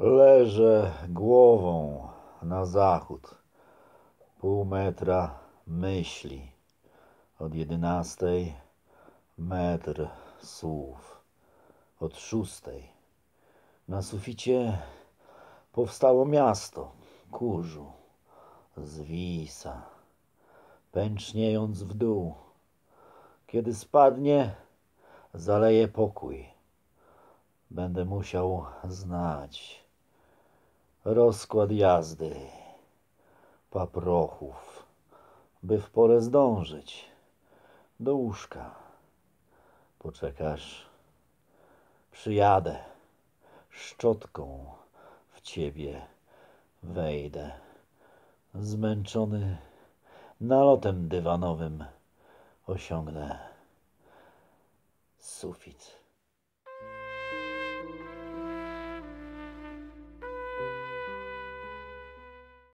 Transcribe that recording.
Leżę głową na zachód. Pół metra myśli. Od jedenastej metr słów. Od szóstej. Na suficie powstało miasto. Kurzu. Zwisa. Pęczniejąc w dół. Kiedy spadnie, zaleje pokój. Będę musiał znać rozkład jazdy paprochów, by w porę zdążyć do łóżka. Poczekasz, przyjadę, szczotką w ciebie wejdę, zmęczony nalotem dywanowym osiągnę sufit.